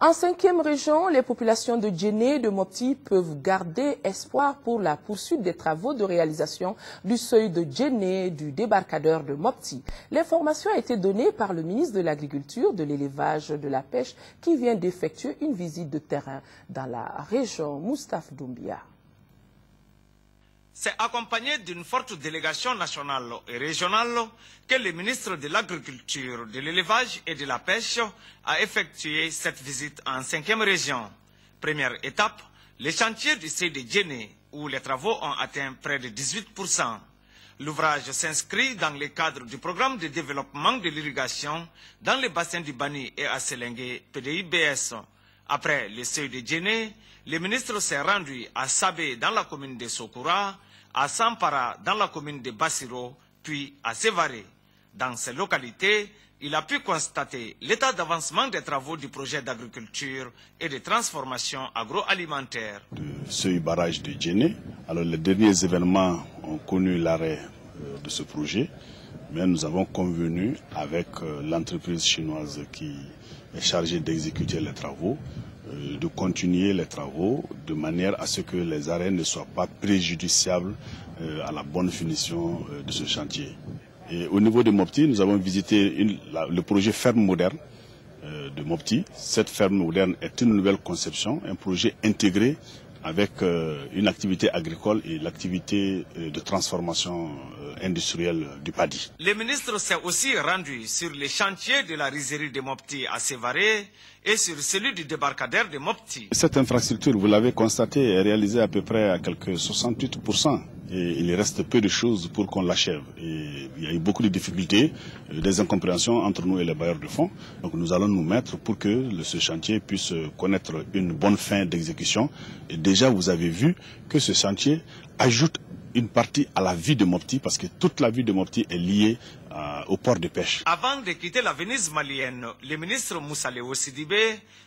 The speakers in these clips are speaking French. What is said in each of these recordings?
En cinquième région, les populations de Djéné et de Mopti peuvent garder espoir pour la poursuite des travaux de réalisation du seuil de Djéné du débarcadeur de Mopti. L'information a été donnée par le ministre de l'Agriculture, de l'Élevage, de la Pêche qui vient d'effectuer une visite de terrain dans la région Moustaf Doumbia. C'est accompagné d'une forte délégation nationale et régionale que le ministre de l'Agriculture, de l'Élevage et de la Pêche a effectué cette visite en cinquième région. Première étape, les chantiers du CDGN où les travaux ont atteint près de 18%. L'ouvrage s'inscrit dans le cadre du programme de développement de l'irrigation dans les bassins du Bani et à Selengue, (PDIBS). Après le de Djéné, le ministre s'est rendu à Sabé dans la commune de Sokoura à Sampara dans la commune de Bassiro, puis à Sévaré. Dans ces localités, il a pu constater l'état d'avancement des travaux du projet d'agriculture et de transformation agroalimentaire. Ce barrage de Djéné, alors les derniers événements ont connu l'arrêt euh, de ce projet, mais nous avons convenu avec euh, l'entreprise chinoise qui est chargée d'exécuter les travaux euh, de continuer les travaux de manière à ce que les arrêts ne soient pas préjudiciables euh, à la bonne finition euh, de ce chantier. Et au niveau de Mopti, nous avons visité le projet ferme moderne de Mopti. Cette ferme moderne est une nouvelle conception, un projet intégré avec une activité agricole et l'activité de transformation industrielle du paddy. Le ministre s'est aussi rendu sur les chantiers de la riserie de Mopti à Sévaré et sur celui du débarcadère de Mopti. Cette infrastructure, vous l'avez constaté, est réalisée à peu près à quelques 68%. Et il reste peu de choses pour qu'on l'achève. il y a eu beaucoup de difficultés, euh, des incompréhensions entre nous et les bailleurs de fonds. Donc nous allons nous mettre pour que ce chantier puisse connaître une bonne fin d'exécution. déjà, vous avez vu que ce chantier ajoute une partie à la vie de Mopti, parce que toute la vie de Mopti est liée à avant de quitter la Venise malienne, le ministre Moussa Léo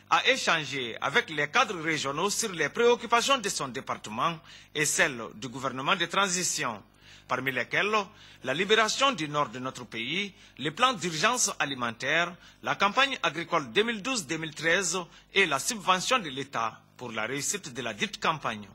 a échangé avec les cadres régionaux sur les préoccupations de son département et celles du gouvernement de transition parmi lesquelles la libération du nord de notre pays, les plans d'urgence alimentaire, la campagne agricole 2012-2013 et la subvention de l'État pour la réussite de la dite campagne.